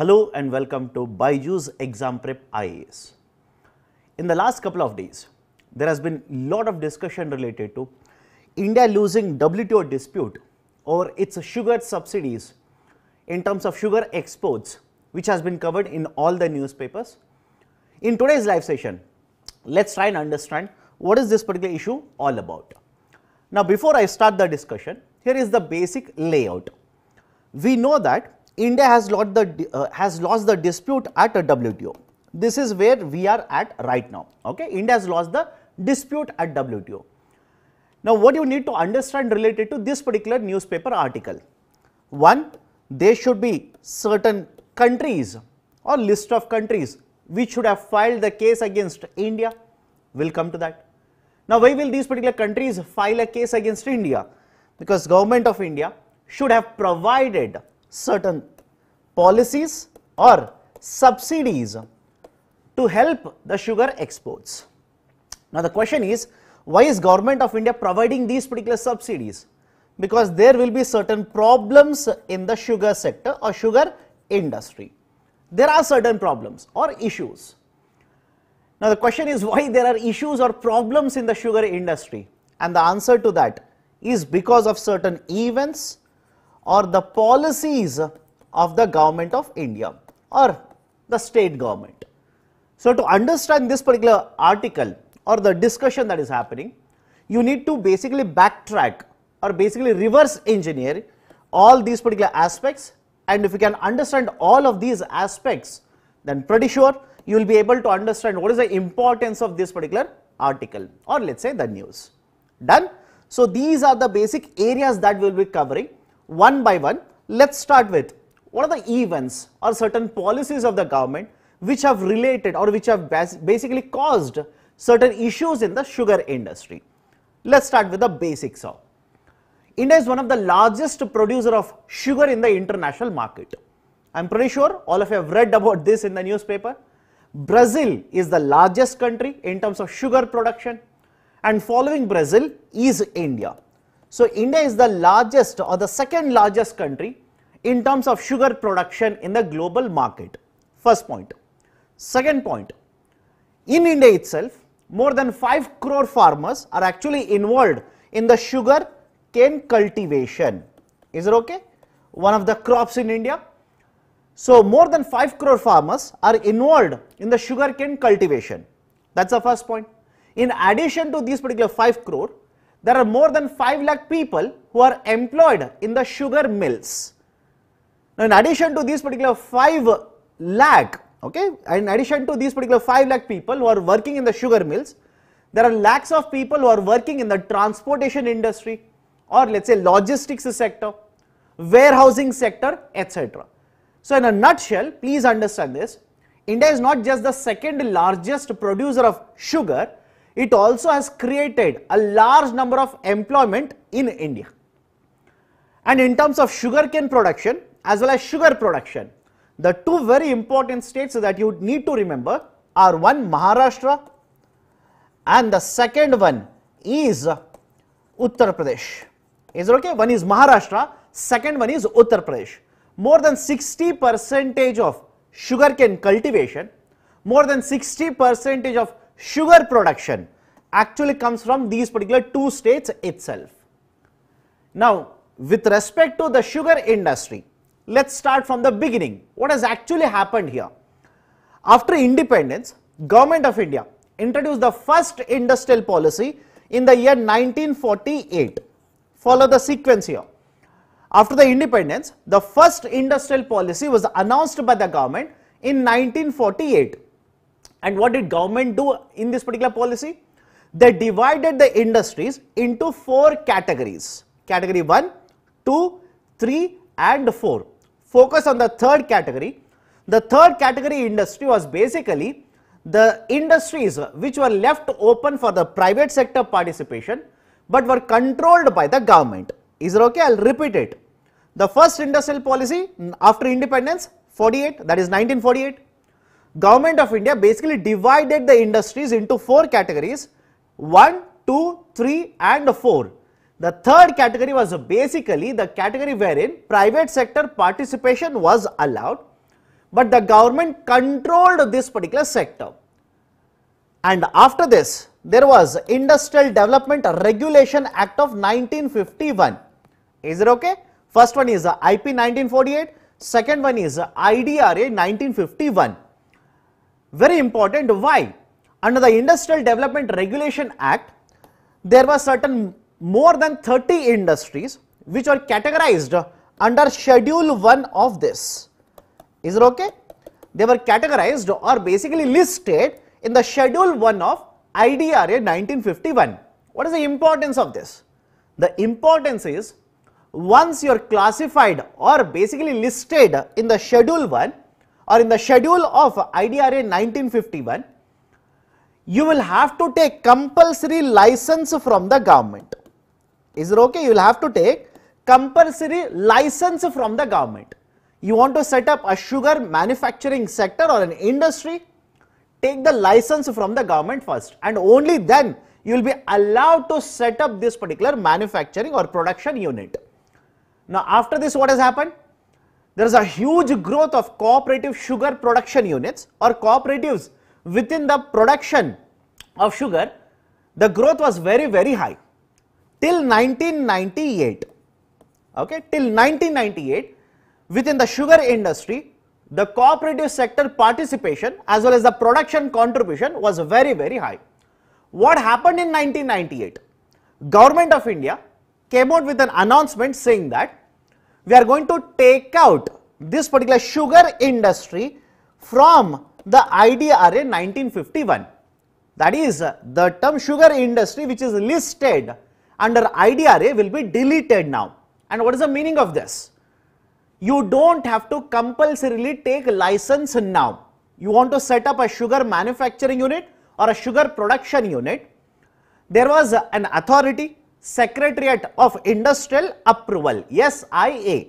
Hello and welcome to Baiju's Exam Prep IAS. In the last couple of days, there has been lot of discussion related to India losing WTO dispute over its sugar subsidies in terms of sugar exports which has been covered in all the newspapers. In today's live session, let's try and understand what is this particular issue all about. Now before I start the discussion, here is the basic layout. We know that India has lost the uh, has lost the dispute at WTO. This is where we are at right now. Okay, India has lost the dispute at WTO. Now, what you need to understand related to this particular newspaper article? One, there should be certain countries or list of countries which should have filed the case against India. We will come to that. Now, why will these particular countries file a case against India? Because government of India should have provided certain policies or subsidies to help the sugar exports. Now the question is why is government of India providing these particular subsidies? Because there will be certain problems in the sugar sector or sugar industry. There are certain problems or issues. Now the question is why there are issues or problems in the sugar industry and the answer to that is because of certain events or the policies of the government of India or the state government. So, to understand this particular article or the discussion that is happening, you need to basically backtrack or basically reverse engineer all these particular aspects and if you can understand all of these aspects, then pretty sure you will be able to understand what is the importance of this particular article or let us say the news. Done? So, these are the basic areas that we will be covering one by one. Let's start with what are the events or certain policies of the government which have related or which have basically caused certain issues in the sugar industry. Let's start with the basics of. India is one of the largest producer of sugar in the international market. I'm pretty sure all of you have read about this in the newspaper. Brazil is the largest country in terms of sugar production and following Brazil is India. So India is the largest or the second largest country in terms of sugar production in the global market. First point. Second point, in India itself, more than 5 crore farmers are actually involved in the sugar cane cultivation. Is it okay? One of the crops in India. So, more than 5 crore farmers are involved in the sugar cane cultivation. That is the first point. In addition to these particular 5 crore, there are more than 5 lakh people who are employed in the sugar mills. Now, in addition to these particular 5 lakh, okay, in addition to these particular 5 lakh people who are working in the sugar mills, there are lakhs of people who are working in the transportation industry or let's say logistics sector, warehousing sector, etc. So, in a nutshell, please understand this, India is not just the second largest producer of sugar, it also has created a large number of employment in India. And in terms of sugarcane production as well as sugar production, the two very important states that you need to remember are one Maharashtra and the second one is Uttar Pradesh. Is it okay? One is Maharashtra, second one is Uttar Pradesh. More than 60 percentage of sugarcane cultivation, more than 60 percentage of sugar production actually comes from these particular two states itself. Now, with respect to the sugar industry, let's start from the beginning. What has actually happened here? After independence, government of India introduced the first industrial policy in the year 1948. Follow the sequence here. After the independence, the first industrial policy was announced by the government in 1948. And what did government do in this particular policy? They divided the industries into four categories. Category 1, 2, 3 and 4. Focus on the third category. The third category industry was basically the industries which were left open for the private sector participation but were controlled by the government. Is it okay? I will repeat it. The first industrial policy after independence 48 that is 1948 government of India basically divided the industries into four categories 1, 2, 3 and 4. The third category was basically the category wherein private sector participation was allowed but the government controlled this particular sector. And after this there was Industrial Development Regulation Act of 1951. Is it okay? First one is IP 1948, second one is IDRA 1951. Very important, why? Under the Industrial Development Regulation Act, there were certain more than 30 industries which were categorized under schedule 1 of this. Is it okay? They were categorized or basically listed in the schedule 1 of IDRA 1951. What is the importance of this? The importance is once you are classified or basically listed in the schedule 1, or in the schedule of IDRA 1951, you will have to take compulsory license from the government. Is it okay? You will have to take compulsory license from the government. You want to set up a sugar manufacturing sector or an industry, take the license from the government first and only then you will be allowed to set up this particular manufacturing or production unit. Now, after this what has happened? there is a huge growth of cooperative sugar production units or cooperatives within the production of sugar, the growth was very, very high till 1998. Okay, till 1998 within the sugar industry, the cooperative sector participation as well as the production contribution was very, very high. What happened in 1998? Government of India came out with an announcement saying that we are going to take out this particular sugar industry from the IDRA 1951. That is uh, the term sugar industry which is listed under IDRA will be deleted now. And what is the meaning of this? You don't have to compulsorily take license now. You want to set up a sugar manufacturing unit or a sugar production unit. There was an authority Secretariat of Industrial Approval, SIA.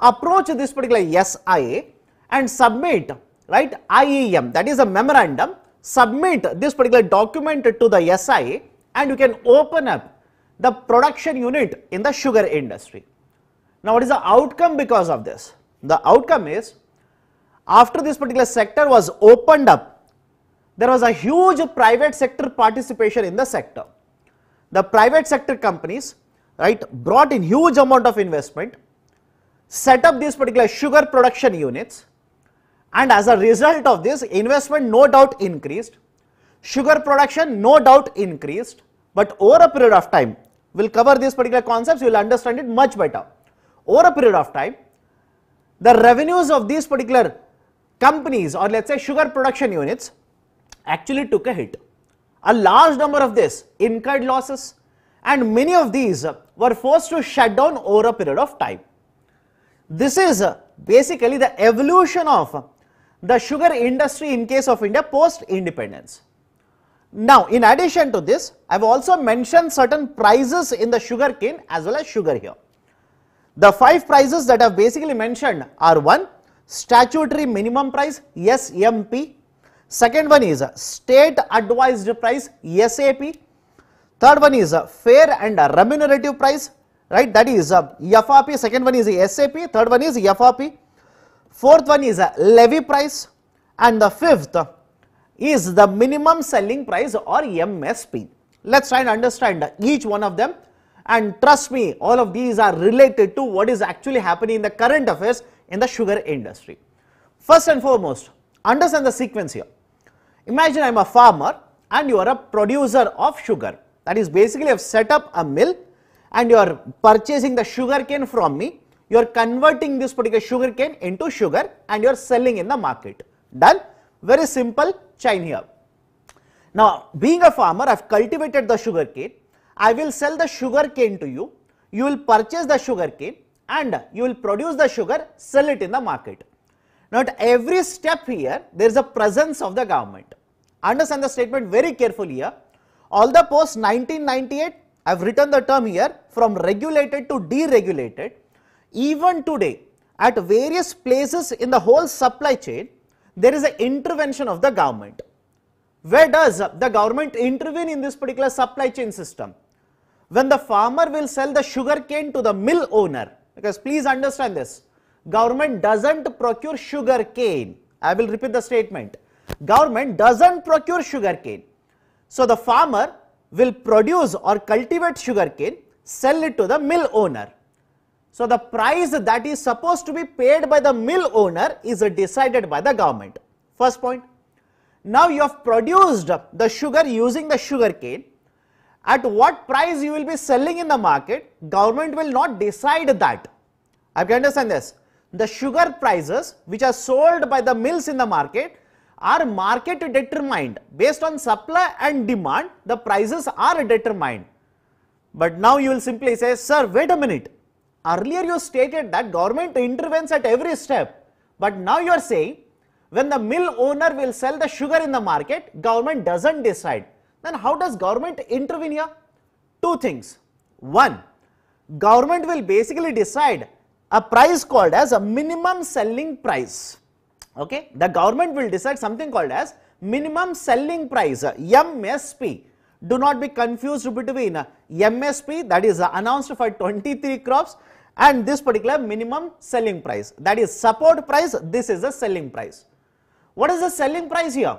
Approach this particular SIA and submit, right, IEM, that is a memorandum, submit this particular document to the SIA and you can open up the production unit in the sugar industry. Now, what is the outcome because of this? The outcome is, after this particular sector was opened up, there was a huge private sector participation in the sector the private sector companies right brought in huge amount of investment set up these particular sugar production units and as a result of this investment no doubt increased sugar production no doubt increased but over a period of time we'll cover these particular concepts you'll understand it much better over a period of time the revenues of these particular companies or let's say sugar production units actually took a hit a large number of this incurred losses and many of these were forced to shut down over a period of time. This is basically the evolution of the sugar industry in case of India post independence. Now, in addition to this, I have also mentioned certain prices in the sugar cane as well as sugar here. The five prices that I have basically mentioned are one statutory minimum price, yes, MP, Second one is state advised price SAP. Third one is fair and remunerative price, right? That is uh, FRP. Second one is SAP. Third one is FRP. Fourth one is levy price. And the fifth is the minimum selling price or MSP. Let's try and understand each one of them. And trust me, all of these are related to what is actually happening in the current affairs in the sugar industry. First and foremost, understand the sequence here. Imagine I am a farmer and you are a producer of sugar. That is basically I have set up a mill and you are purchasing the sugar cane from me. You are converting this particular sugar cane into sugar and you are selling in the market. Done? Very simple chain here. Now, being a farmer, I have cultivated the sugar cane. I will sell the sugar cane to you. You will purchase the sugar cane and you will produce the sugar, sell it in the market. Now, at every step here, there is a presence of the government. Understand the statement very carefully here. all the post 1998, I have written the term here from regulated to deregulated. Even today, at various places in the whole supply chain, there is an intervention of the government. Where does the government intervene in this particular supply chain system? When the farmer will sell the sugar cane to the mill owner, because please understand this, government doesn't procure sugar cane. I will repeat the statement. Government doesn't procure sugar cane. So the farmer will produce or cultivate sugar cane, sell it to the mill owner. So the price that is supposed to be paid by the mill owner is decided by the government. First point. Now you have produced the sugar using the sugar cane. At what price you will be selling in the market, government will not decide that. I can understand this the sugar prices which are sold by the mills in the market are market determined based on supply and demand the prices are determined. But now you will simply say sir wait a minute earlier you stated that government intervenes at every step but now you are saying when the mill owner will sell the sugar in the market government doesn't decide then how does government intervene here? Two things. One, government will basically decide a price called as a minimum selling price. Okay, the government will decide something called as minimum selling price MSP. Do not be confused between MSP that is announced for 23 crops and this particular minimum selling price that is support price this is the selling price. What is the selling price here?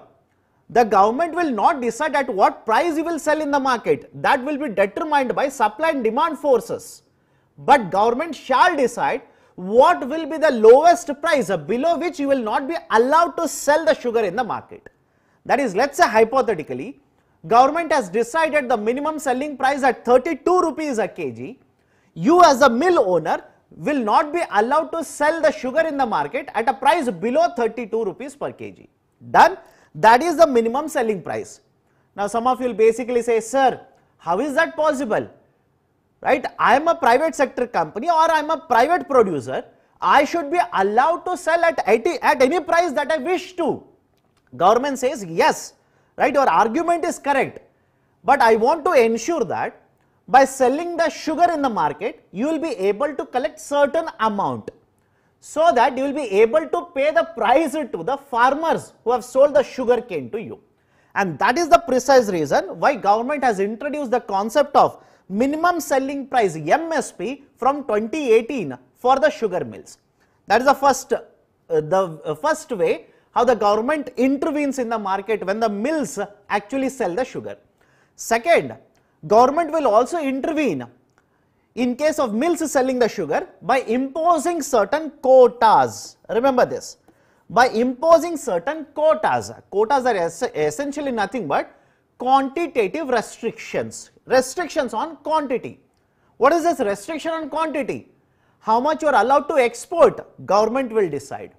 The government will not decide at what price you will sell in the market that will be determined by supply and demand forces but government shall decide what will be the lowest price below which you will not be allowed to sell the sugar in the market. That is let us say hypothetically government has decided the minimum selling price at 32 rupees a kg, you as a mill owner will not be allowed to sell the sugar in the market at a price below 32 rupees per kg. Done? That is the minimum selling price. Now some of you will basically say, sir, how is that possible? right? I am a private sector company or I am a private producer. I should be allowed to sell at, at any price that I wish to. Government says yes, right? Your argument is correct. But I want to ensure that by selling the sugar in the market, you will be able to collect certain amount so that you will be able to pay the price to the farmers who have sold the sugar cane to you. And that is the precise reason why government has introduced the concept of minimum selling price MSP from 2018 for the sugar mills. That is the first, uh, the uh, first way how the government intervenes in the market when the mills actually sell the sugar. Second, government will also intervene in case of mills selling the sugar by imposing certain quotas. Remember this, by imposing certain quotas. Quotas are es essentially nothing but quantitative restrictions, restrictions on quantity. What is this restriction on quantity? How much you are allowed to export, government will decide.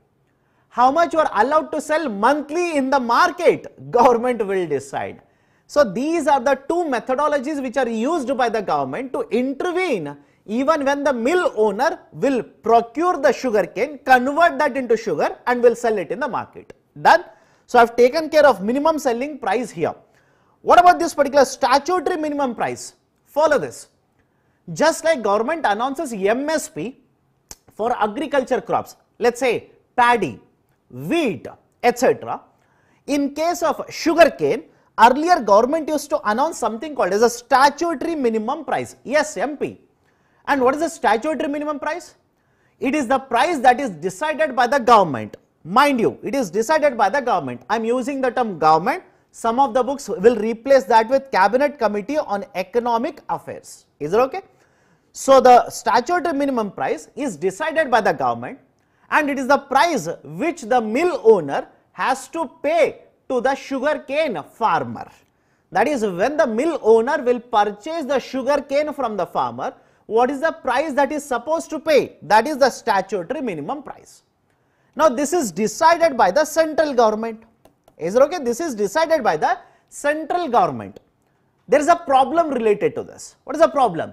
How much you are allowed to sell monthly in the market, government will decide. So, these are the two methodologies which are used by the government to intervene even when the mill owner will procure the sugar cane, convert that into sugar and will sell it in the market. Done? So, I have taken care of minimum selling price here. What about this particular statutory minimum price? Follow this. Just like government announces MSP for agriculture crops, let's say paddy, wheat, etc. In case of sugarcane, earlier government used to announce something called as a statutory minimum price, SMP. And what is the statutory minimum price? It is the price that is decided by the government. Mind you, it is decided by the government. I am using the term government some of the books will replace that with cabinet committee on economic affairs is it okay so the statutory minimum price is decided by the government and it is the price which the mill owner has to pay to the sugarcane farmer that is when the mill owner will purchase the sugarcane from the farmer what is the price that is supposed to pay that is the statutory minimum price now this is decided by the central government is it okay? This is decided by the central government. There is a problem related to this. What is the problem?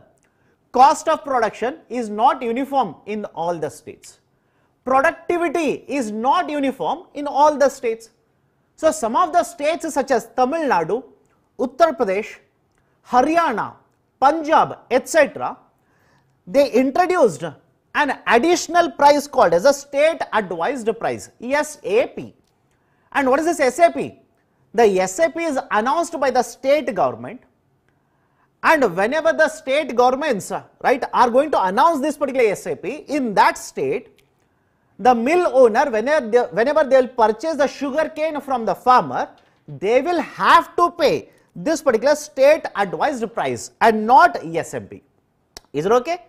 Cost of production is not uniform in all the states. Productivity is not uniform in all the states. So, some of the states such as Tamil Nadu, Uttar Pradesh, Haryana, Punjab, etc., they introduced an additional price called as a state advised price, SAP. And what is this SAP? The SAP is announced by the state government and whenever the state governments uh, right are going to announce this particular SAP in that state the mill owner whenever they, whenever they'll purchase the sugar cane from the farmer they will have to pay this particular state advised price and not SMP. Is it okay?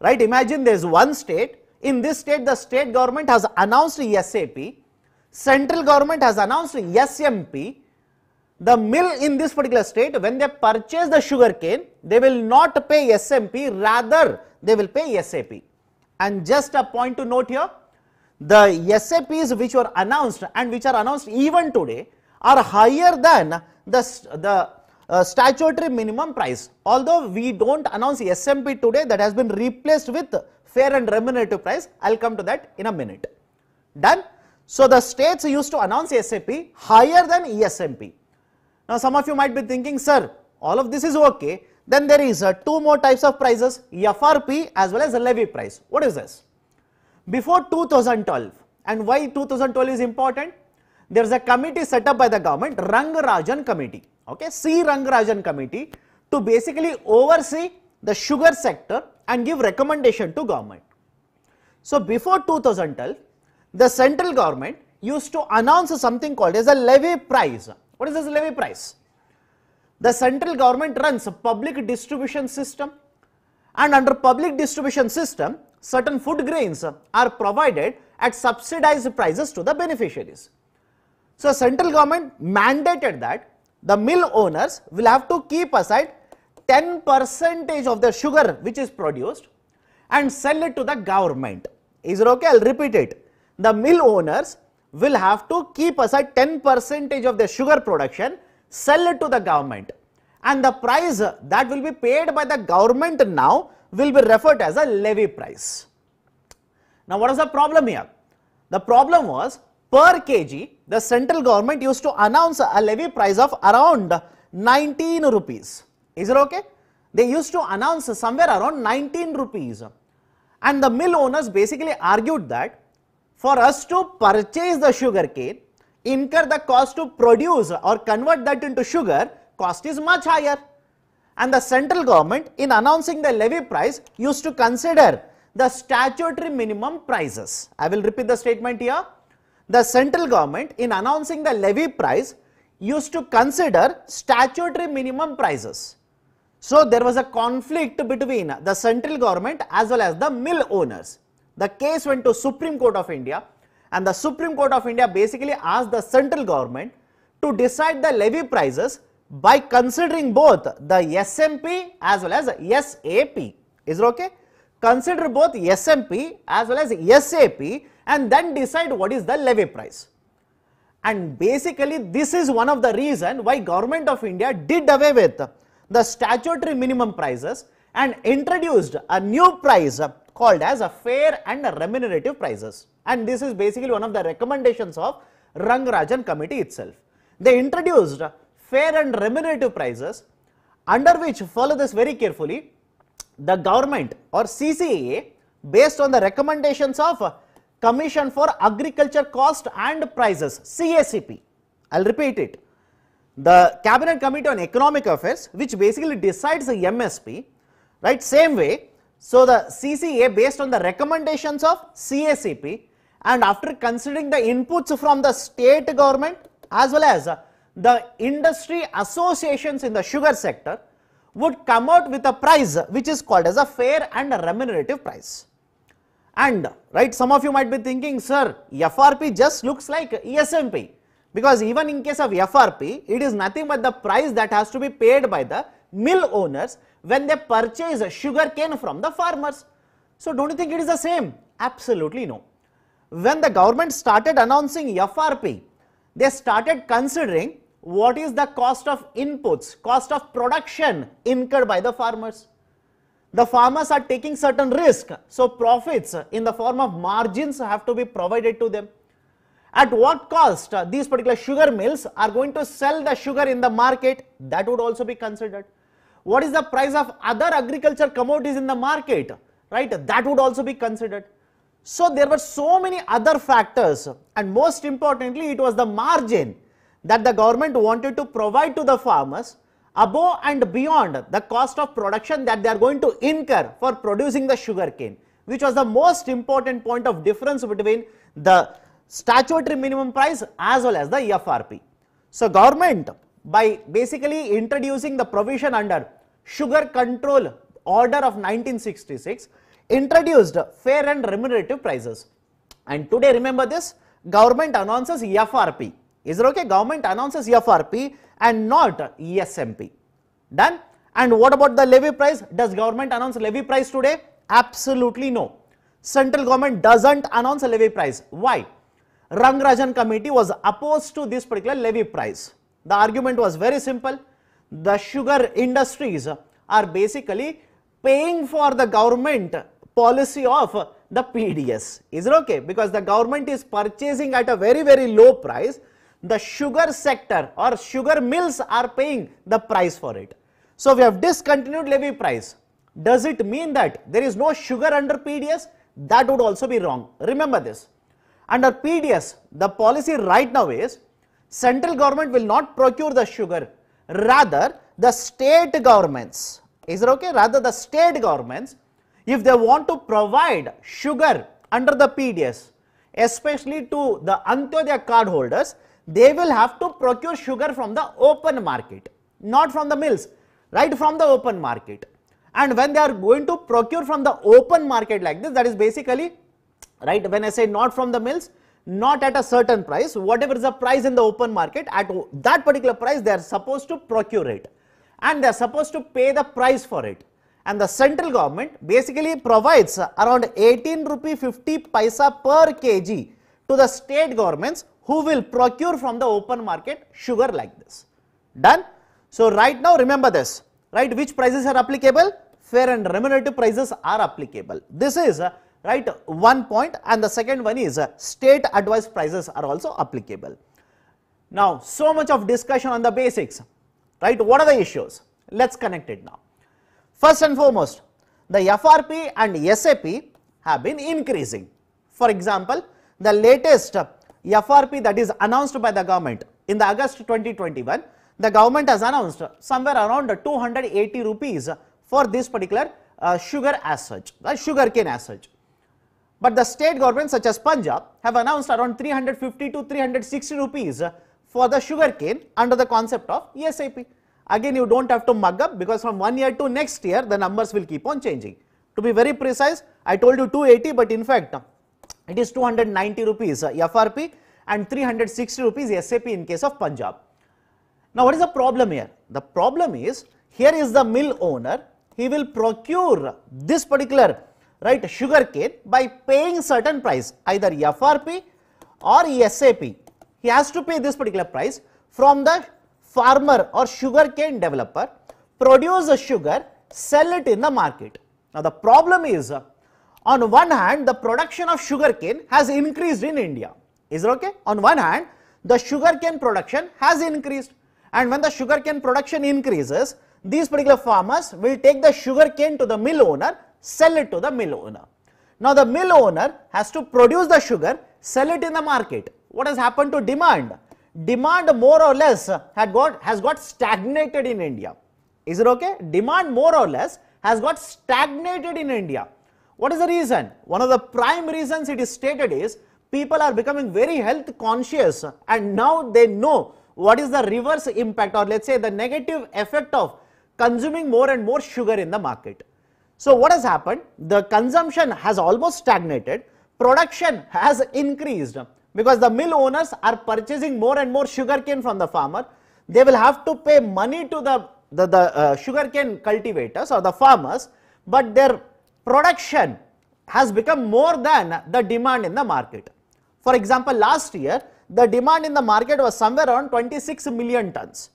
Right? Imagine there is one state. In this state, the state government has announced SAP Central government has announced SMP, the mill in this particular state, when they purchase the sugar cane, they will not pay SMP, rather they will pay SAP. And just a point to note here, the SAPs which were announced and which are announced even today are higher than the, the uh, statutory minimum price. Although we do not announce SMP today that has been replaced with fair and remunerative price, I will come to that in a minute. Done? So the states used to announce SAP higher than ESMP. Now some of you might be thinking, sir, all of this is okay. Then there is uh, two more types of prices, FRP as well as the levy price. What is this? Before 2012 and why 2012 is important? There is a committee set up by the government, Rangarajan Committee, okay, C Rangarajan Committee to basically oversee the sugar sector and give recommendation to government. So before 2012, the central government used to announce something called as a levy price. What is this levy price? The central government runs a public distribution system and under public distribution system, certain food grains are provided at subsidized prices to the beneficiaries. So, central government mandated that the mill owners will have to keep aside 10 percentage of the sugar which is produced and sell it to the government. Is it okay? I will repeat it the mill owners will have to keep aside 10 percentage of their sugar production, sell it to the government and the price that will be paid by the government now will be referred as a levy price. Now what is the problem here? The problem was per kg the central government used to announce a levy price of around 19 rupees. Is it okay? They used to announce somewhere around 19 rupees and the mill owners basically argued that for us to purchase the sugar cane, incur the cost to produce or convert that into sugar, cost is much higher. And the central government in announcing the levy price used to consider the statutory minimum prices. I will repeat the statement here. The central government in announcing the levy price used to consider statutory minimum prices. So, there was a conflict between the central government as well as the mill owners. The case went to Supreme Court of India and the Supreme Court of India basically asked the central government to decide the levy prices by considering both the SMP as well as SAP. Is it okay? Consider both SMP as well as SAP and then decide what is the levy price. And basically this is one of the reason why government of India did away with the statutory minimum prices and introduced a new price called as a fair and a remunerative prices. And this is basically one of the recommendations of Rajan committee itself. They introduced fair and remunerative prices under which follow this very carefully the government or CCAA, based on the recommendations of Commission for Agriculture Cost and Prices CACP. I will repeat it. The Cabinet Committee on Economic Affairs which basically decides the MSP right same way so the CCA based on the recommendations of CACP and after considering the inputs from the state government as well as the industry associations in the sugar sector would come out with a price which is called as a fair and a remunerative price. And right, some of you might be thinking, sir, FRP just looks like ESMP because even in case of FRP, it is nothing but the price that has to be paid by the mill owners when they purchase sugar cane from the farmers. So don't you think it is the same? Absolutely no. When the government started announcing FRP, they started considering what is the cost of inputs, cost of production incurred by the farmers. The farmers are taking certain risk, so profits in the form of margins have to be provided to them. At what cost these particular sugar mills are going to sell the sugar in the market, that would also be considered what is the price of other agriculture commodities in the market, right? That would also be considered. So there were so many other factors and most importantly it was the margin that the government wanted to provide to the farmers above and beyond the cost of production that they are going to incur for producing the sugarcane which was the most important point of difference between the statutory minimum price as well as the FRP. So government by basically introducing the provision under Sugar Control Order of 1966 introduced fair and remunerative prices. And today remember this government announces FRP. Is it okay? Government announces FRP and not SMP. Done? And what about the levy price? Does government announce levy price today? Absolutely no. Central government doesn't announce a levy price. Why? Rangarajan committee was opposed to this particular levy price. The argument was very simple. The sugar industries are basically paying for the government policy of the PDS. Is it okay? Because the government is purchasing at a very, very low price. The sugar sector or sugar mills are paying the price for it. So, we have discontinued levy price. Does it mean that there is no sugar under PDS? That would also be wrong. Remember this. Under PDS, the policy right now is Central government will not procure the sugar, rather the state governments, is it okay? Rather the state governments, if they want to provide sugar under the PDS, especially to the Antodaya card holders, they will have to procure sugar from the open market, not from the mills, right from the open market. And when they are going to procure from the open market like this, that is basically, right, when I say not from the mills, not at a certain price, whatever is the price in the open market, at that particular price they are supposed to procure it and they are supposed to pay the price for it. And the central government basically provides around 18 rupee 50 paisa per kg to the state governments who will procure from the open market sugar like this. Done? So, right now remember this, right, which prices are applicable? Fair and remunerative prices are applicable. This is right one point and the second one is uh, state advised prices are also applicable. Now so much of discussion on the basics right what are the issues let us connect it now. First and foremost the FRP and SAP have been increasing for example the latest FRP that is announced by the government in the August 2021 the government has announced somewhere around 280 rupees for this particular uh, sugar as such, the sugar cane as such. But the state governments such as Punjab have announced around 350 to 360 rupees for the sugar cane under the concept of ESIP. Again, you don't have to mug up because from one year to next year, the numbers will keep on changing. To be very precise, I told you 280, but in fact, it is 290 rupees FRP and 360 rupees SAP in case of Punjab. Now, what is the problem here? The problem is, here is the mill owner, he will procure this particular right sugar cane by paying certain price either FRP or ESAP. He has to pay this particular price from the farmer or sugar cane developer, produce the sugar, sell it in the market. Now the problem is on one hand the production of sugar cane has increased in India. Is it okay? On one hand the sugar cane production has increased and when the sugar cane production increases these particular farmers will take the sugar cane to the mill owner sell it to the mill owner. Now the mill owner has to produce the sugar, sell it in the market. What has happened to demand? Demand more or less had got, has got stagnated in India. Is it okay? Demand more or less has got stagnated in India. What is the reason? One of the prime reasons it is stated is people are becoming very health conscious and now they know what is the reverse impact or let's say the negative effect of consuming more and more sugar in the market. So what has happened? The consumption has almost stagnated, production has increased because the mill owners are purchasing more and more sugarcane from the farmer. They will have to pay money to the, the, the uh, sugarcane cultivators or the farmers, but their production has become more than the demand in the market. For example, last year the demand in the market was somewhere around 26 million tons,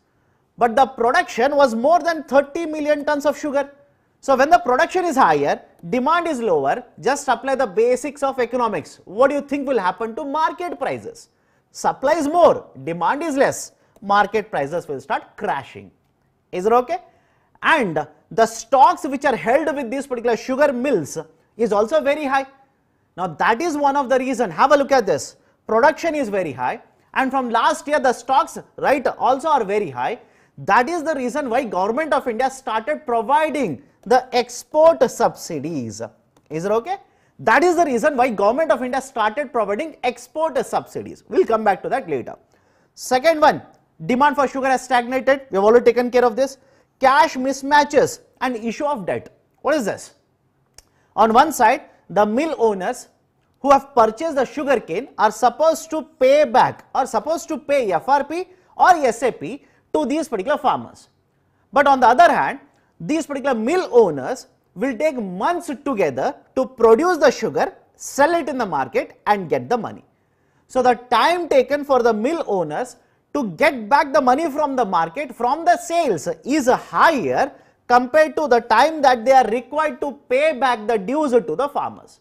but the production was more than 30 million tons of sugar. So when the production is higher, demand is lower, just apply the basics of economics. What do you think will happen to market prices? Supply is more, demand is less, market prices will start crashing. Is it okay? And the stocks which are held with these particular sugar mills is also very high. Now that is one of the reason. Have a look at this. Production is very high and from last year the stocks right also are very high. That is the reason why government of India started providing the export subsidies. Is it okay? That is the reason why government of India started providing export subsidies. We will come back to that later. Second one, demand for sugar has stagnated. We have already taken care of this. Cash mismatches and issue of debt. What is this? On one side, the mill owners who have purchased the sugar cane are supposed to pay back or supposed to pay FRP or SAP to these particular farmers. But on the other hand, these particular mill owners will take months together to produce the sugar, sell it in the market and get the money. So, the time taken for the mill owners to get back the money from the market from the sales is higher compared to the time that they are required to pay back the dues to the farmers.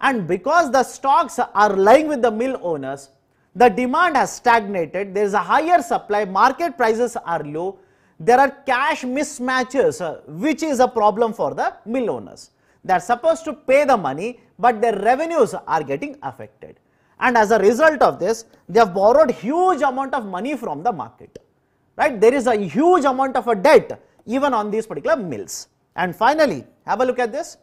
And because the stocks are lying with the mill owners, the demand has stagnated, there is a higher supply, market prices are low, there are cash mismatches uh, which is a problem for the mill owners. They are supposed to pay the money but their revenues are getting affected. And as a result of this, they have borrowed huge amount of money from the market, right? There is a huge amount of a debt even on these particular mills. And finally, have a look at this,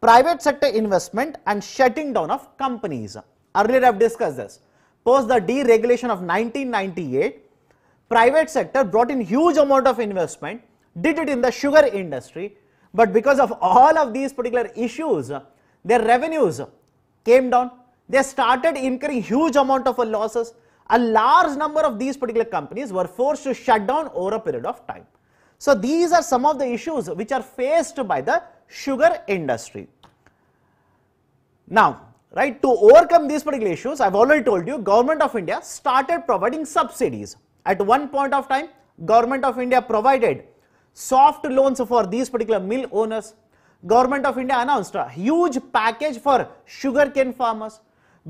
private sector investment and shutting down of companies. Earlier I have discussed this. Post the deregulation of 1998, private sector brought in huge amount of investment, did it in the sugar industry, but because of all of these particular issues, their revenues came down. They started incurring huge amount of losses. A large number of these particular companies were forced to shut down over a period of time. So these are some of the issues which are faced by the sugar industry. Now, right, to overcome these particular issues, I have already told you, government of India started providing subsidies. At one point of time, Government of India provided soft loans for these particular mill owners. Government of India announced a huge package for sugarcane farmers.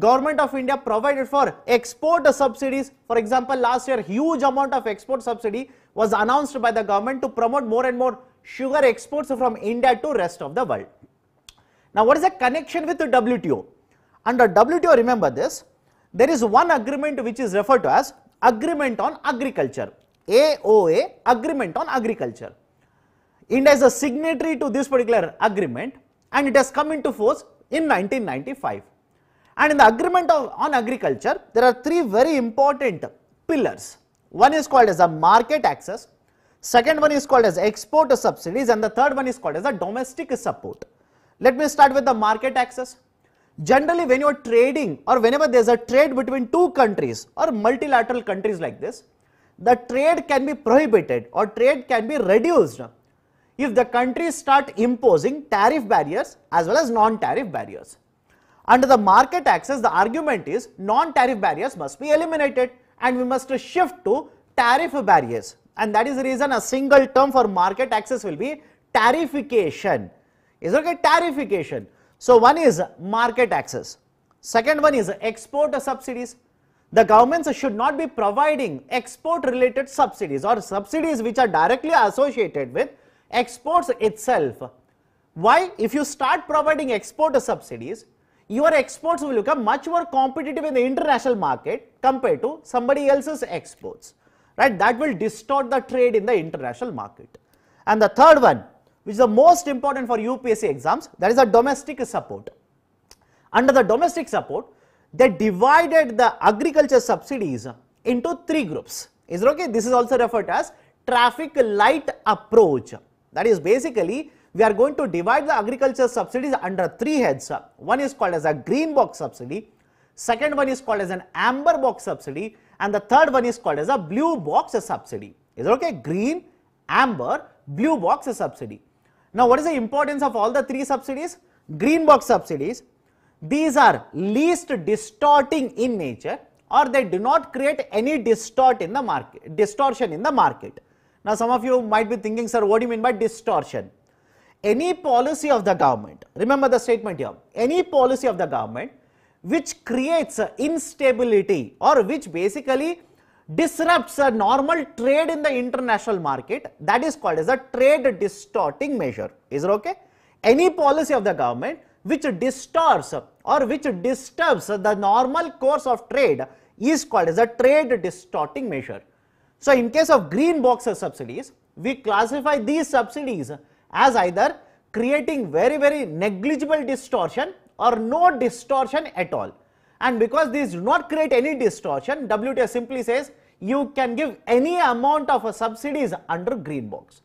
Government of India provided for export subsidies. For example, last year huge amount of export subsidy was announced by the government to promote more and more sugar exports from India to rest of the world. Now, what is the connection with the WTO? Under WTO, remember this, there is one agreement which is referred to as agreement on agriculture AOA agreement on agriculture. India is a signatory to this particular agreement and it has come into force in 1995. And in the agreement of, on agriculture, there are three very important pillars. One is called as a market access, second one is called as export subsidies and the third one is called as a domestic support. Let me start with the market access generally when you're trading or whenever there's a trade between two countries or multilateral countries like this, the trade can be prohibited or trade can be reduced if the countries start imposing tariff barriers as well as non-tariff barriers. Under the market access, the argument is non-tariff barriers must be eliminated and we must shift to tariff barriers and that is the reason a single term for market access will be tariffication. Is okay? Tariffication. So one is market access. Second one is export subsidies. The governments should not be providing export related subsidies or subsidies which are directly associated with exports itself. Why? If you start providing export subsidies, your exports will become much more competitive in the international market compared to somebody else's exports. Right? That will distort the trade in the international market. And the third one, which is the most important for UPSC exams that is the domestic support. Under the domestic support, they divided the agriculture subsidies into three groups. Is it okay? This is also referred as traffic light approach. That is basically we are going to divide the agriculture subsidies under three heads. One is called as a green box subsidy, second one is called as an amber box subsidy and the third one is called as a blue box subsidy. Is it okay? Green, amber, blue box subsidy. Now, what is the importance of all the three subsidies? Green box subsidies, these are least distorting in nature or they do not create any distort in the market, distortion in the market. Now, some of you might be thinking, sir, what do you mean by distortion? Any policy of the government, remember the statement here, any policy of the government which creates instability or which basically disrupts a normal trade in the international market that is called as a trade distorting measure. Is it okay? Any policy of the government which distorts or which disturbs the normal course of trade is called as a trade distorting measure. So, in case of green box subsidies, we classify these subsidies as either creating very very negligible distortion or no distortion at all. And because these do not create any distortion, WTO simply says you can give any amount of subsidies under green box.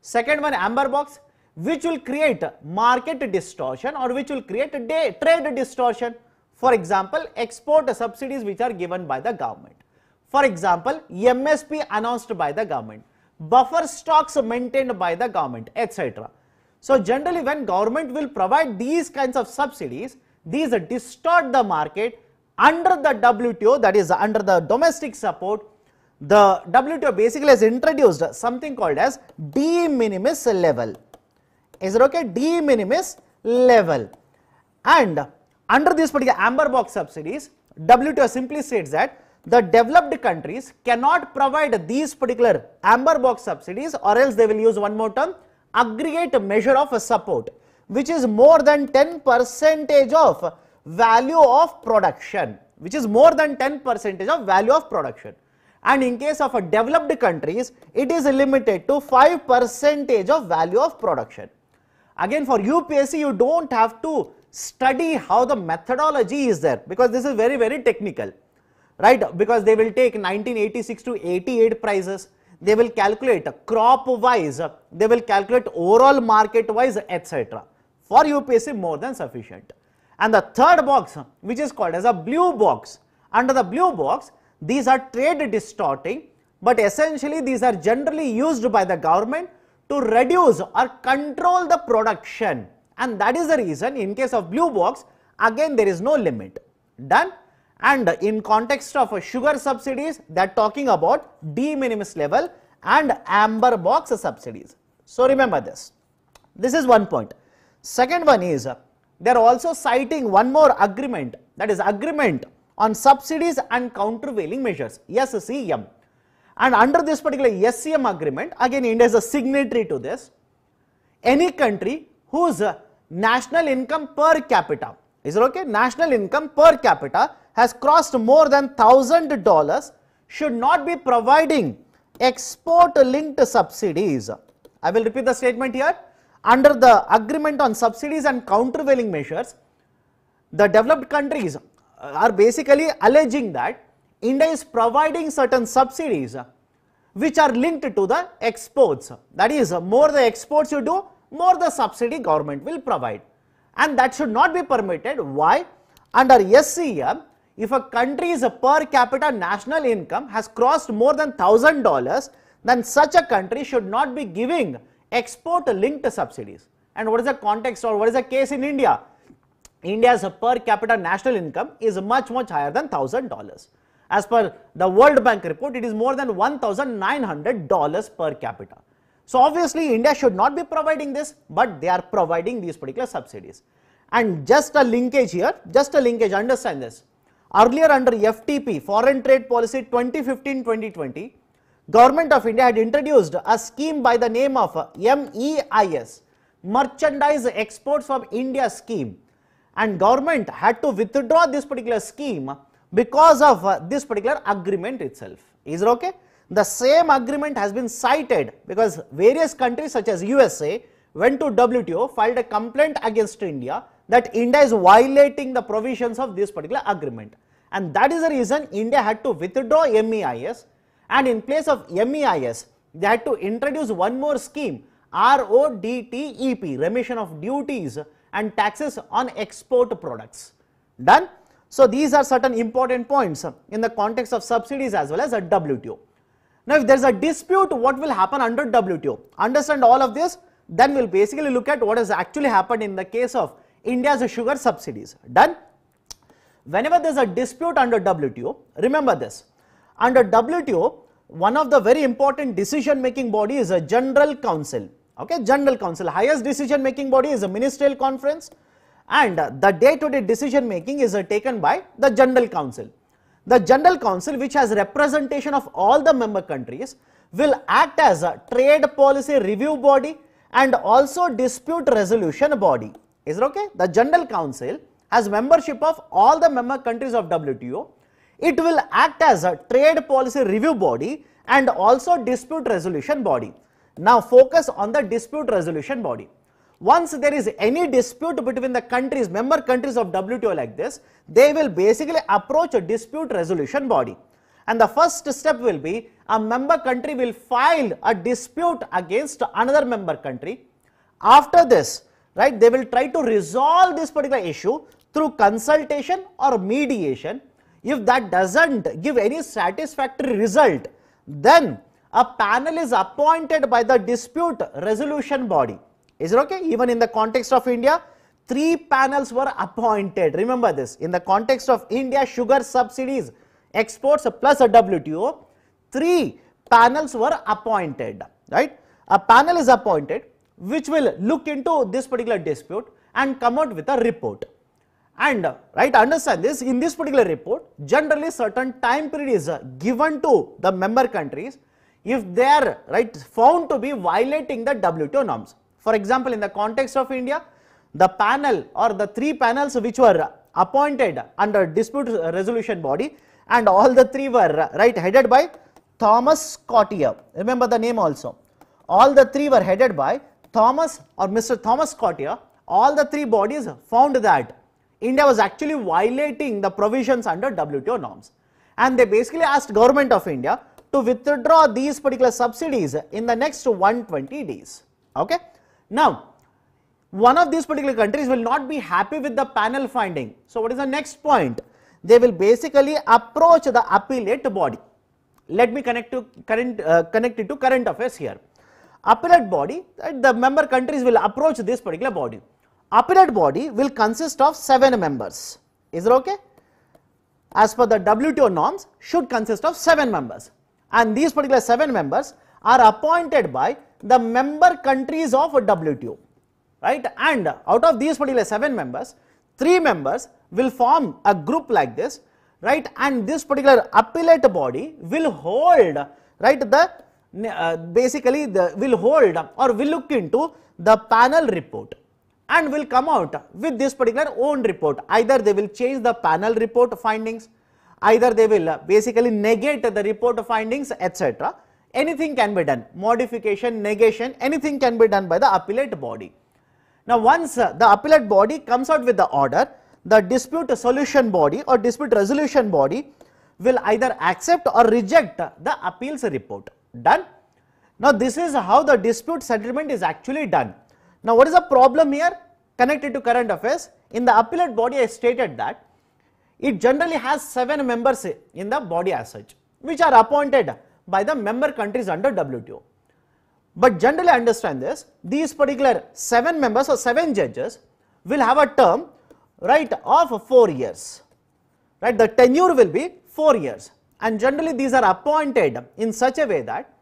Second one amber box which will create market distortion or which will create day, trade distortion. For example, export subsidies which are given by the government. For example, MSP announced by the government, buffer stocks maintained by the government, etc. So generally when government will provide these kinds of subsidies, these distort the market under the WTO that is under the domestic support the WTO basically has introduced something called as de minimis level. Is it okay? De minimis level. And under this particular amber box subsidies, WTO simply states that the developed countries cannot provide these particular amber box subsidies or else they will use one more term aggregate measure of support which is more than 10 percentage of value of production which is more than 10 percentage of value of production and in case of a developed countries it is limited to 5 percentage of value of production. Again for UPSC you do not have to study how the methodology is there because this is very very technical right because they will take 1986 to 88 prices they will calculate crop wise they will calculate overall market wise etc for UPSC more than sufficient and the third box which is called as a blue box under the blue box these are trade distorting, but essentially these are generally used by the government to reduce or control the production. And that is the reason in case of blue box, again there is no limit. Done? And in context of sugar subsidies, they are talking about de minimis level and amber box subsidies. So remember this. This is one point. Second one is, they are also citing one more agreement that is agreement on subsidies and countervailing measures, SCM. And under this particular SCM agreement, again India is a signatory to this, any country whose national income per capita, is it okay? National income per capita has crossed more than $1,000 should not be providing export linked subsidies. I will repeat the statement here. Under the agreement on subsidies and countervailing measures, the developed countries uh, are basically alleging that India is providing certain subsidies uh, which are linked to the exports. That is, uh, more the exports you do, more the subsidy government will provide. And that should not be permitted. Why? Under SCM, if a country's per capita national income has crossed more than $1,000, then such a country should not be giving export linked subsidies. And what is the context or what is the case in India? India's per capita national income is much much higher than $1,000. As per the World Bank report, it is more than $1,900 per capita. So obviously India should not be providing this, but they are providing these particular subsidies. And just a linkage here, just a linkage, understand this. Earlier under FTP, Foreign Trade Policy 2015-2020, Government of India had introduced a scheme by the name of MEIS, Merchandise Exports from India Scheme and government had to withdraw this particular scheme because of uh, this particular agreement itself. Is it okay? The same agreement has been cited because various countries such as USA went to WTO, filed a complaint against India that India is violating the provisions of this particular agreement. And that is the reason India had to withdraw MEIS and in place of MEIS, they had to introduce one more scheme RODTEP, remission of duties and taxes on export products. Done? So, these are certain important points in the context of subsidies as well as a WTO. Now, if there is a dispute, what will happen under WTO? Understand all of this, then we will basically look at what has actually happened in the case of India's sugar subsidies. Done? Whenever there is a dispute under WTO, remember this, under WTO, one of the very important decision making body is a General Council okay general council highest decision making body is a ministerial conference and the day to day decision making is uh, taken by the general council the general council which has representation of all the member countries will act as a trade policy review body and also dispute resolution body is it okay the general council has membership of all the member countries of wto it will act as a trade policy review body and also dispute resolution body now focus on the dispute resolution body. Once there is any dispute between the countries, member countries of WTO like this, they will basically approach a dispute resolution body. And the first step will be a member country will file a dispute against another member country. After this, right, they will try to resolve this particular issue through consultation or mediation. If that doesn't give any satisfactory result, then a panel is appointed by the dispute resolution body. Is it okay? Even in the context of India, three panels were appointed. Remember this. In the context of India sugar subsidies, exports plus a WTO, three panels were appointed. Right? A panel is appointed which will look into this particular dispute and come out with a report. And right, understand this in this particular report, generally certain time period is given to the member countries if they are right found to be violating the WTO norms. For example, in the context of India, the panel or the three panels which were appointed under dispute resolution body and all the three were right headed by Thomas Cottier. Remember the name also. All the three were headed by Thomas or Mr. Thomas Cottier. All the three bodies found that India was actually violating the provisions under WTO norms. And they basically asked government of India to withdraw these particular subsidies in the next 120 days. Okay. Now, one of these particular countries will not be happy with the panel finding. So, what is the next point? They will basically approach the appellate body. Let me connect to current uh, connect it to current affairs here. Appellate body, uh, the member countries will approach this particular body. Appellate body will consist of seven members. Is it okay? As per the WTO norms, should consist of seven members and these particular 7 members are appointed by the member countries of WTO, right? And out of these particular 7 members, 3 members will form a group like this, right? And this particular appellate body will hold, right, the uh, basically the will hold or will look into the panel report and will come out with this particular own report. Either they will change the panel report findings either they will uh, basically negate the report findings etc. Anything can be done, modification, negation, anything can be done by the appellate body. Now once uh, the appellate body comes out with the order, the dispute solution body or dispute resolution body will either accept or reject the appeals report. Done? Now this is how the dispute settlement is actually done. Now what is the problem here connected to current affairs? In the appellate body I stated that it generally has 7 members in the body as such which are appointed by the member countries under WTO. But generally understand this, these particular 7 members or 7 judges will have a term right of 4 years, right. The tenure will be 4 years and generally these are appointed in such a way that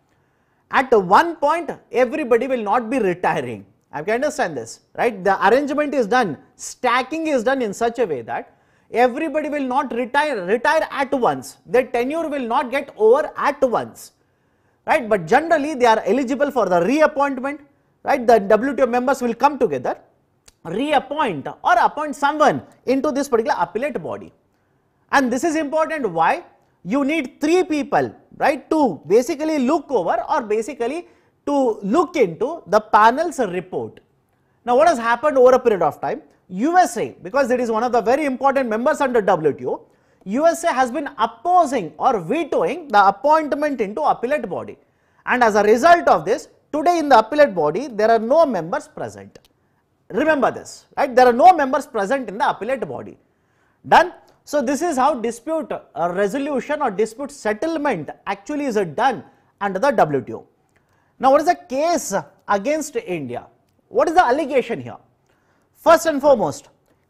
at one point everybody will not be retiring. I can understand this, right. The arrangement is done, stacking is done in such a way that everybody will not retire retire at once their tenure will not get over at once right but generally they are eligible for the reappointment right the wto members will come together reappoint or appoint someone into this particular appellate body and this is important why you need three people right to basically look over or basically to look into the panel's report now, what has happened over a period of time? USA, because it is one of the very important members under WTO, USA has been opposing or vetoing the appointment into appellate body. And as a result of this, today in the appellate body, there are no members present. Remember this, right? There are no members present in the appellate body. Done? So, this is how dispute uh, resolution or dispute settlement actually is done under the WTO. Now, what is the case against India? What is the allegation here? First and foremost,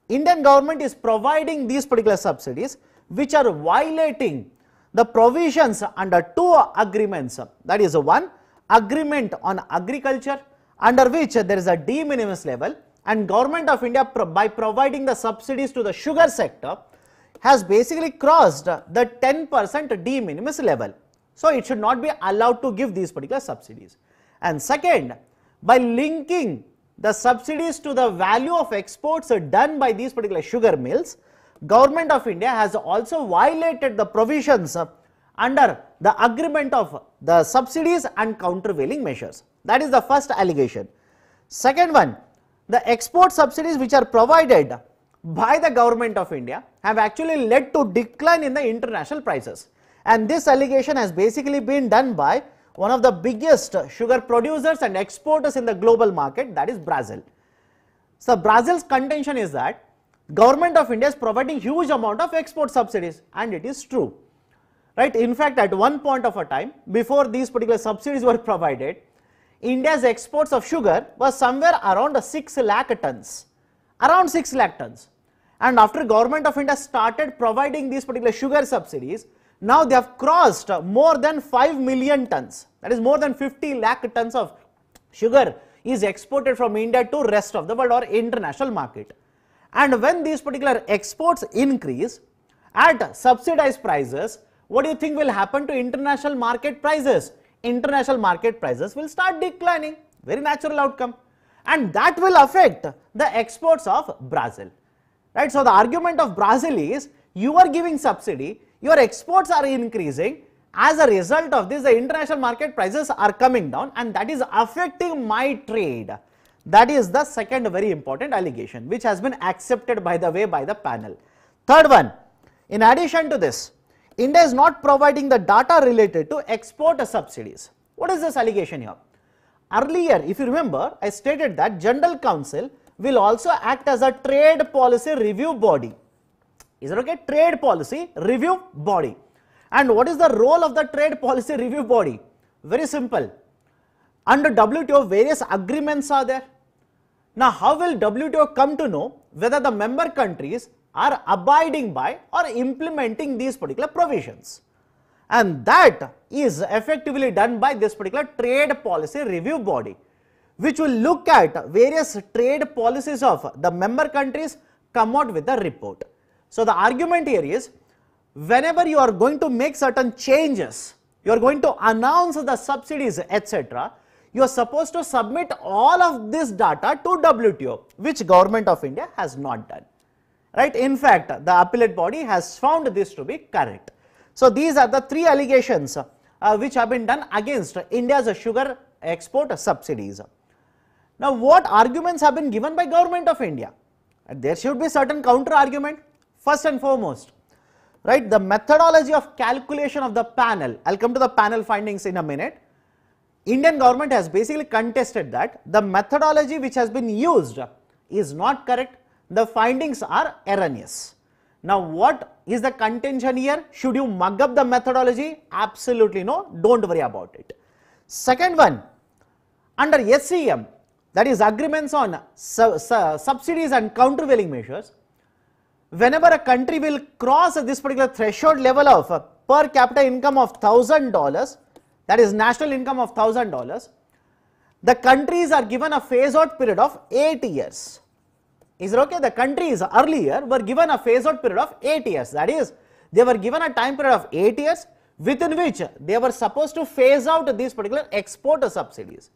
Indian government is providing these particular subsidies which are violating the provisions under two agreements that is one agreement on agriculture under which there is a de minimis level and government of India by providing the subsidies to the sugar sector has basically crossed the 10% de minimis level. So, it should not be allowed to give these particular subsidies. And second, by linking the subsidies to the value of exports done by these particular sugar mills, government of India has also violated the provisions under the agreement of the subsidies and countervailing measures. That is the first allegation. Second one, the export subsidies which are provided by the government of India have actually led to decline in the international prices. And this allegation has basically been done by one of the biggest sugar producers and exporters in the global market that is Brazil. So Brazil's contention is that government of India is providing huge amount of export subsidies and it is true. Right? In fact, at one point of a time before these particular subsidies were provided, India's exports of sugar was somewhere around 6 lakh tons, around 6 lakh tons. And after government of India started providing these particular sugar subsidies, now they have crossed more than 5 million tons. That is more than 50 lakh tons of sugar is exported from India to rest of the world or international market. And when these particular exports increase at subsidized prices, what do you think will happen to international market prices? International market prices will start declining, very natural outcome. And that will affect the exports of Brazil. Right? So, the argument of Brazil is you are giving subsidy, your exports are increasing. As a result of this, the international market prices are coming down and that is affecting my trade. That is the second very important allegation which has been accepted by the way by the panel. Third one, in addition to this, India is not providing the data related to export subsidies. What is this allegation here? Earlier, if you remember, I stated that General Council will also act as a trade policy review body is it okay? Trade policy review body. And what is the role of the trade policy review body? Very simple. Under WTO, various agreements are there. Now, how will WTO come to know whether the member countries are abiding by or implementing these particular provisions? And that is effectively done by this particular trade policy review body, which will look at various trade policies of the member countries, come out with a report. So the argument here is whenever you are going to make certain changes, you are going to announce the subsidies etc. You are supposed to submit all of this data to WTO which government of India has not done. Right. In fact, the appellate body has found this to be correct. So these are the three allegations uh, which have been done against India's sugar export subsidies. Now what arguments have been given by government of India? There should be certain counter argument First and foremost, right, the methodology of calculation of the panel, I will come to the panel findings in a minute. Indian government has basically contested that the methodology which has been used is not correct, the findings are erroneous. Now, what is the contention here? Should you mug up the methodology? Absolutely no, don't worry about it. Second one, under SEM, that is agreements on su su subsidies and countervailing measures, whenever a country will cross this particular threshold level of per capita income of thousand dollars that is national income of thousand dollars the countries are given a phase out period of 8 years is it okay the countries earlier were given a phase out period of 8 years that is they were given a time period of 8 years within which they were supposed to phase out these particular export subsidies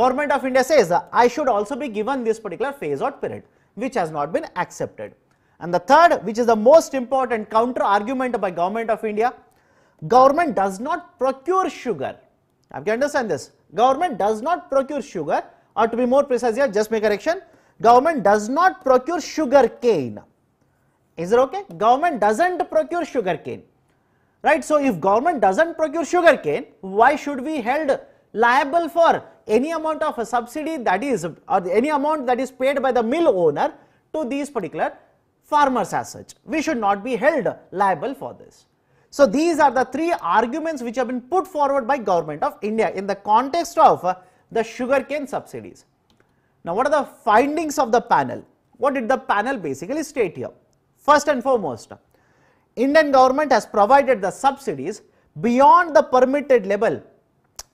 government of india says i should also be given this particular phase out period which has not been accepted and the third, which is the most important counter argument by government of India, government does not procure sugar. Now, you understand this? Government does not procure sugar or to be more precise here, just make correction, government does not procure sugar cane. Is it okay? Government doesn't procure sugar cane. Right? So, if government doesn't procure sugar cane, why should we held liable for any amount of a subsidy that is or any amount that is paid by the mill owner to these particular farmers as such. We should not be held liable for this. So these are the three arguments which have been put forward by government of India in the context of uh, the sugarcane subsidies. Now what are the findings of the panel? What did the panel basically state here? First and foremost, Indian government has provided the subsidies beyond the permitted level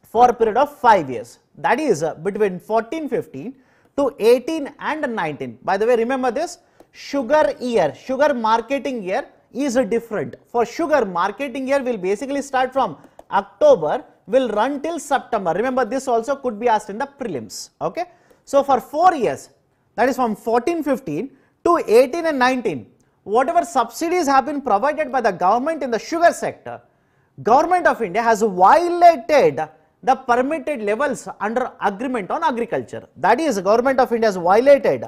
for a period of 5 years. That is uh, between 14-15 to 18 and 19. By the way, remember this, sugar year, sugar marketing year is different. For sugar marketing year will basically start from October will run till September. Remember this also could be asked in the prelims. Okay. So for 4 years that is from 14 15 to 18 and 19 whatever subsidies have been provided by the government in the sugar sector government of India has violated the permitted levels under agreement on agriculture. That is government of India has violated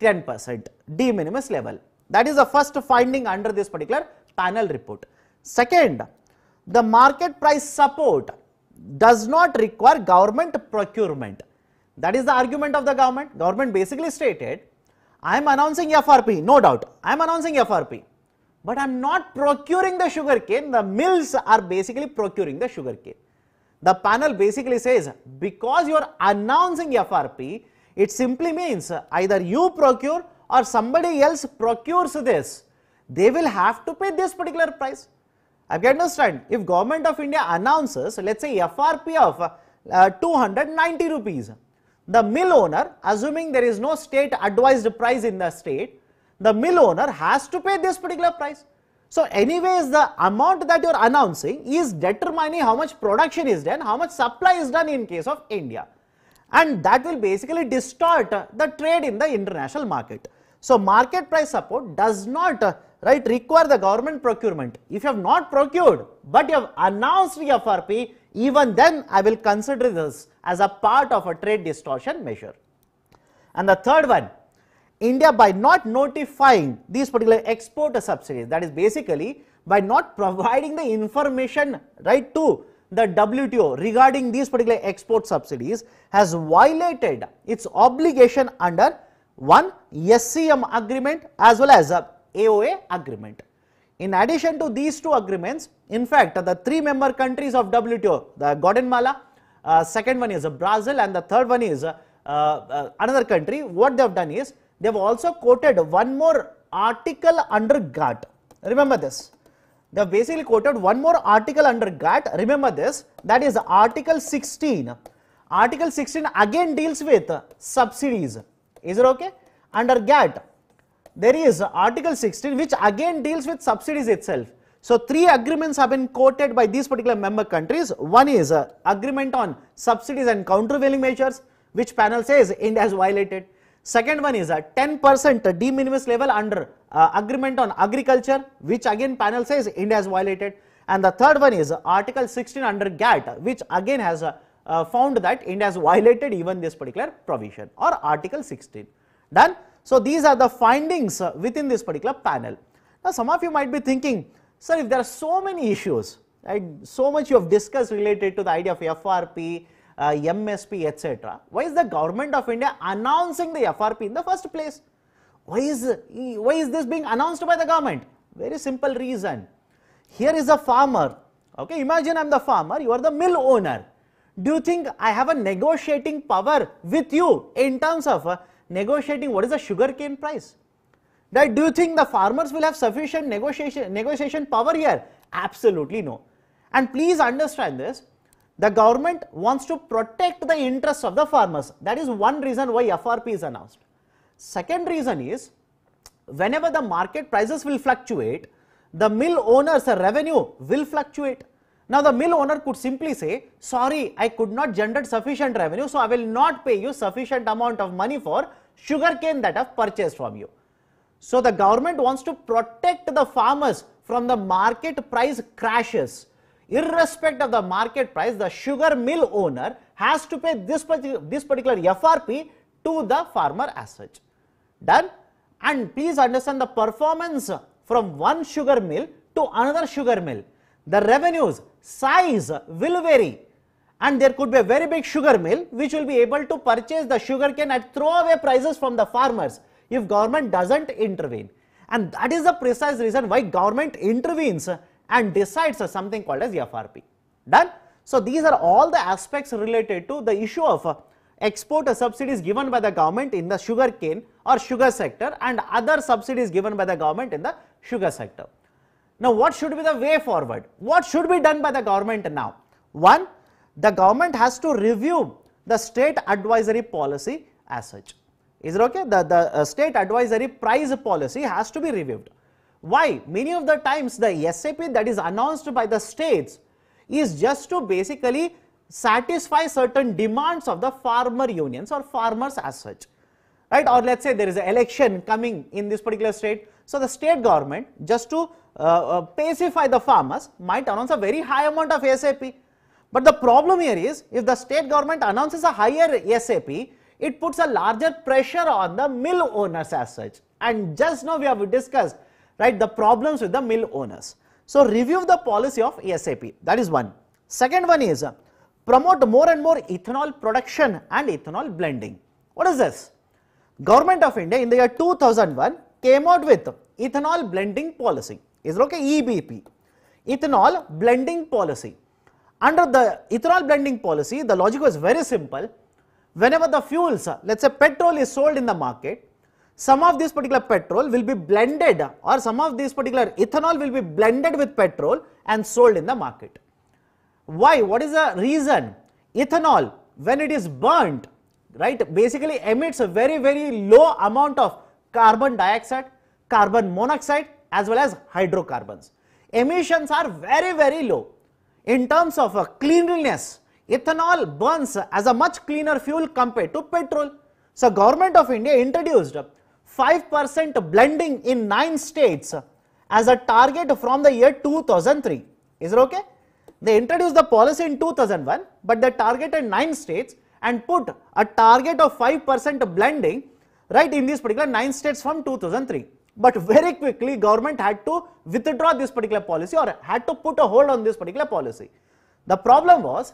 10% de minimis level. That is the first finding under this particular panel report. Second, the market price support does not require government procurement. That is the argument of the government. Government basically stated, I am announcing FRP, no doubt, I am announcing FRP, but I am not procuring the sugar cane, the mills are basically procuring the sugar cane. The panel basically says, because you are announcing FRP, it simply means either you procure or somebody else procures this. They will have to pay this particular price. I can understand if government of India announces let us say FRP of uh, 290 rupees. The mill owner assuming there is no state advised price in the state, the mill owner has to pay this particular price. So, anyways the amount that you are announcing is determining how much production is done, how much supply is done in case of India and that will basically distort the trade in the international market. So, market price support does not uh, right require the government procurement. If you have not procured but you have announced FRP, even then I will consider this as a part of a trade distortion measure. And the third one, India by not notifying these particular exporter subsidies that is basically by not providing the information right to the WTO regarding these particular export subsidies has violated its obligation under one SCM agreement as well as a AOA agreement. In addition to these two agreements, in fact, the three member countries of WTO, the Guatemala, uh, second one is Brazil and the third one is uh, uh, another country, what they have done is, they have also quoted one more article under GATT. Remember this, They've basically quoted one more article under GATT. Remember this, that is Article 16. Article 16 again deals with subsidies. Is it okay? Under GATT, there is Article 16 which again deals with subsidies itself. So, three agreements have been quoted by these particular member countries. One is uh, agreement on subsidies and countervailing measures, which panel says India has violated. Second one is a uh, 10% de minimis level under uh, agreement on agriculture, which again panel says India has violated. And the third one is uh, Article 16 under GATT, which again has uh, uh, found that India has violated even this particular provision or Article 16. Done? So, these are the findings uh, within this particular panel. Now, some of you might be thinking, sir, if there are so many issues, right, so much you have discussed related to the idea of FRP, uh, MSP, etc. Why is the government of India announcing the FRP in the first place? Why is, why is this being announced by the government? Very simple reason. Here is a farmer. Okay, imagine I am the farmer, you are the mill owner. Do you think I have a negotiating power with you in terms of uh, negotiating what is the sugarcane price? That do you think the farmers will have sufficient negotiation, negotiation power here? Absolutely no. And please understand this, the government wants to protect the interests of the farmers. That is one reason why FRP is announced. Second reason is whenever the market prices will fluctuate, the mill owner's revenue will fluctuate. Now, the mill owner could simply say, sorry, I could not generate sufficient revenue, so I will not pay you sufficient amount of money for sugarcane that I have purchased from you. So, the government wants to protect the farmers from the market price crashes irrespective of the market price, the sugar mill owner has to pay this, this particular FRP to the farmer as such. Done? And please understand the performance from one sugar mill to another sugar mill. The revenues size will vary and there could be a very big sugar mill which will be able to purchase the sugar cane at throwaway prices from the farmers if government doesn't intervene. And that is the precise reason why government intervenes and decides something called as FRP. Done? So, these are all the aspects related to the issue of uh, export subsidies given by the government in the sugar cane or sugar sector and other subsidies given by the government in the sugar sector. Now, what should be the way forward? What should be done by the government now? One, the government has to review the state advisory policy as such. Is it okay? The, the uh, state advisory price policy has to be reviewed. Why? Many of the times the SAP that is announced by the states is just to basically satisfy certain demands of the farmer unions or farmers as such. Right? Or let's say there is an election coming in this particular state. So, the state government just to uh, uh, pacify the farmers might announce a very high amount of SAP. But the problem here is if the state government announces a higher SAP, it puts a larger pressure on the mill owners as such. And just now we have discussed right, the problems with the mill owners. So, review the policy of ESAP, that is one. Second one is uh, promote more and more ethanol production and ethanol blending. What is this? Government of India in the year 2001 came out with ethanol blending policy. Is it okay? EBP. Ethanol blending policy. Under the ethanol blending policy, the logic was very simple. Whenever the fuels, uh, let us say petrol is sold in the market, some of this particular petrol will be blended or some of this particular ethanol will be blended with petrol and sold in the market. Why? What is the reason? Ethanol when it is burnt right basically emits a very very low amount of carbon dioxide, carbon monoxide as well as hydrocarbons. Emissions are very very low. In terms of cleanliness, ethanol burns as a much cleaner fuel compared to petrol. So, government of India introduced 5% blending in 9 states as a target from the year 2003. Is it okay? They introduced the policy in 2001, but they targeted 9 states and put a target of 5% blending right in these particular 9 states from 2003. But very quickly government had to withdraw this particular policy or had to put a hold on this particular policy. The problem was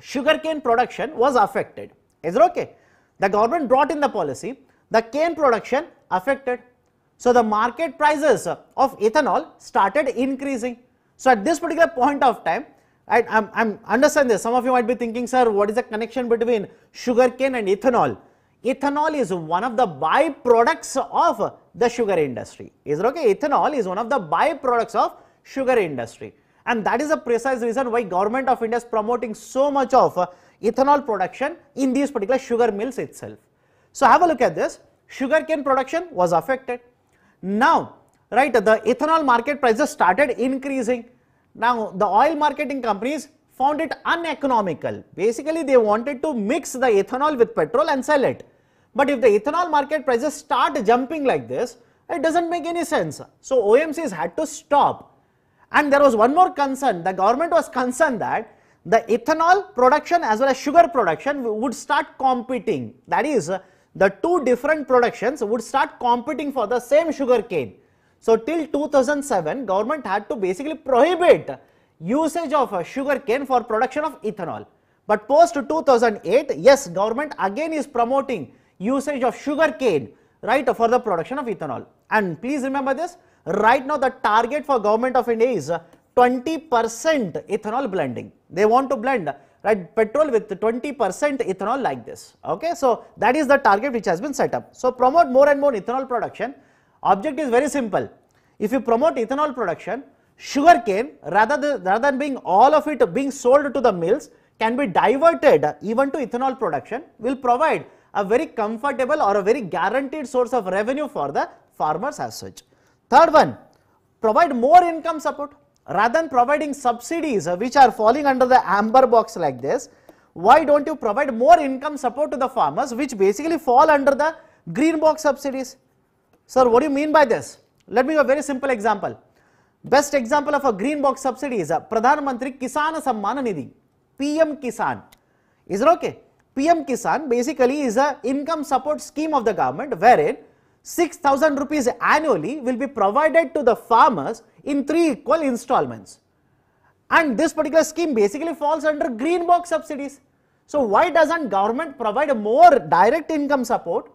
sugarcane production was affected. Is it okay? The government brought in the policy the cane production affected. So, the market prices of ethanol started increasing. So, at this particular point of time, I am understand this some of you might be thinking sir what is the connection between sugar cane and ethanol. Ethanol is one of the byproducts of the sugar industry. Is it okay? Ethanol is one of the byproducts of sugar industry and that is a precise reason why government of India is promoting so much of ethanol production in these particular sugar mills itself. So have a look at this. Sugarcane production was affected. Now, right, the ethanol market prices started increasing. Now, the oil marketing companies found it uneconomical. Basically, they wanted to mix the ethanol with petrol and sell it. But if the ethanol market prices start jumping like this, it doesn't make any sense. So, OMCs had to stop. And there was one more concern, the government was concerned that the ethanol production as well as sugar production would start competing. That is, the two different productions would start competing for the same sugar cane. So till 2007, government had to basically prohibit usage of sugar cane for production of ethanol. But post 2008, yes, government again is promoting usage of sugar cane, right, for the production of ethanol. And please remember this, right now the target for government of India is 20% ethanol blending. They want to blend right petrol with 20% ethanol like this okay so that is the target which has been set up so promote more and more ethanol production object is very simple if you promote ethanol production sugar cane rather than, rather than being all of it being sold to the mills can be diverted even to ethanol production will provide a very comfortable or a very guaranteed source of revenue for the farmers as such. Third one, provide more income support rather than providing subsidies uh, which are falling under the amber box like this, why don't you provide more income support to the farmers which basically fall under the green box subsidies? Sir, what do you mean by this? Let me give a very simple example. Best example of a green box subsidy is a uh, Pradhan Mantri Kisan Samman Nidhi, PM Kisan. Is it okay? PM Kisan basically is a income support scheme of the government wherein 6000 rupees annually will be provided to the farmers in three equal installments. And this particular scheme basically falls under green box subsidies. So why doesn't government provide a more direct income support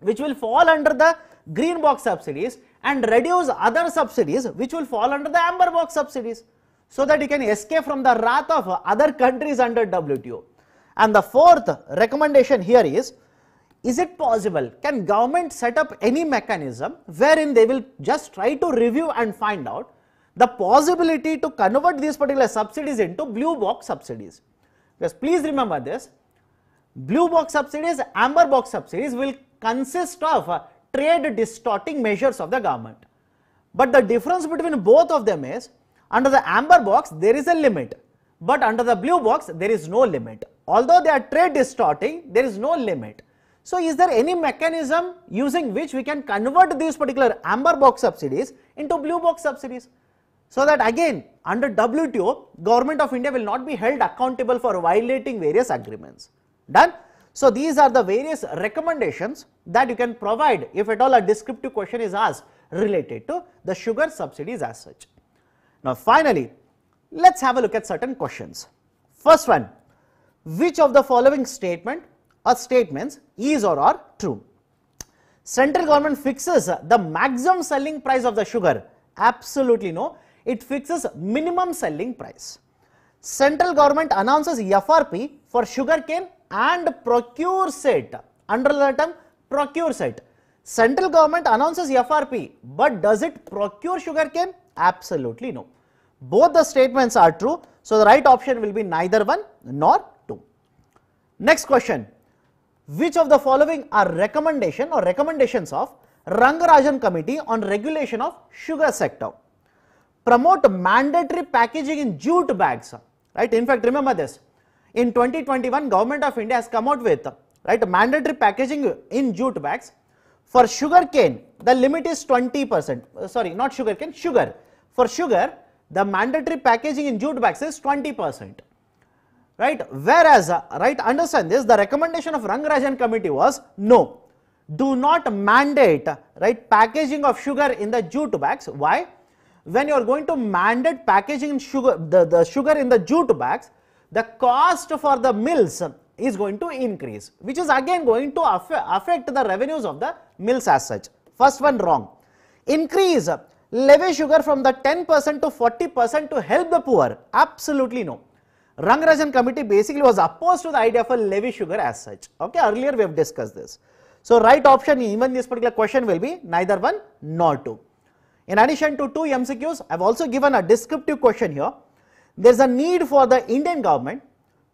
which will fall under the green box subsidies and reduce other subsidies which will fall under the amber box subsidies so that you can escape from the wrath of other countries under WTO. And the fourth recommendation here is is it possible can government set up any mechanism wherein they will just try to review and find out the possibility to convert these particular subsidies into blue box subsidies because please remember this blue box subsidies amber box subsidies will consist of uh, trade distorting measures of the government but the difference between both of them is under the amber box there is a limit but under the blue box there is no limit although they are trade distorting there is no limit so is there any mechanism using which we can convert these particular amber box subsidies into blue box subsidies? So that again under WTO government of India will not be held accountable for violating various agreements. Done? So these are the various recommendations that you can provide if at all a descriptive question is asked related to the sugar subsidies as such. Now finally, let us have a look at certain questions. First one, which of the following statement or statements is or are true. Central government fixes the maximum selling price of the sugar. Absolutely no. It fixes minimum selling price. Central government announces FRP for sugarcane and procures it. Under the term procures it. Central government announces FRP but does it procure sugarcane? Absolutely no. Both the statements are true. So, the right option will be neither 1 nor 2. Next question. Which of the following are recommendation or recommendations of Rangarajan Committee on Regulation of Sugar Sector? Promote mandatory packaging in jute bags, right? In fact, remember this. In 2021, Government of India has come out with right mandatory packaging in jute bags. For sugar cane, the limit is 20 percent. Uh, sorry, not sugar cane, sugar. For sugar, the mandatory packaging in jute bags is 20 percent right? Whereas, uh, right, understand this, the recommendation of Rangarajan committee was no, do not mandate, right, packaging of sugar in the jute bags. Why? When you are going to mandate packaging in sugar, the, the sugar in the jute bags, the cost for the mills is going to increase, which is again going to affect the revenues of the mills as such. First one wrong. Increase levy sugar from the 10% to 40% to help the poor. Absolutely no. Rangarajan committee basically was opposed to the idea of a levy sugar as such. Okay, earlier we have discussed this. So, right option even this particular question will be neither 1 nor 2. In addition to 2 MCQs, I have also given a descriptive question here. There is a need for the Indian government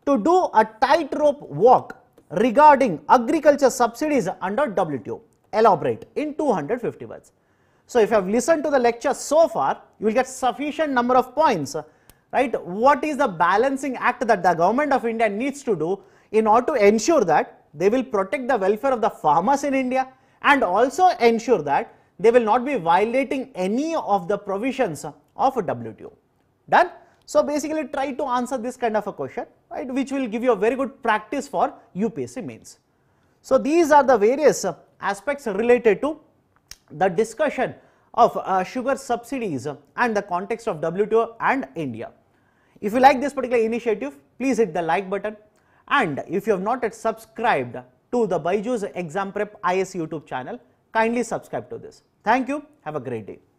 to do a tightrope walk regarding agriculture subsidies under WTO. Elaborate in 250 words. So, if you have listened to the lecture so far, you will get sufficient number of points right? What is the balancing act that the government of India needs to do in order to ensure that they will protect the welfare of the farmers in India and also ensure that they will not be violating any of the provisions of WTO. Done? So, basically try to answer this kind of a question, right, which will give you a very good practice for UPSC mains. So, these are the various aspects related to the discussion of uh, sugar subsidies and the context of WTO and India. If you like this particular initiative, please hit the like button. And if you have not yet subscribed to the Byju's Exam Prep IS YouTube channel, kindly subscribe to this. Thank you. Have a great day.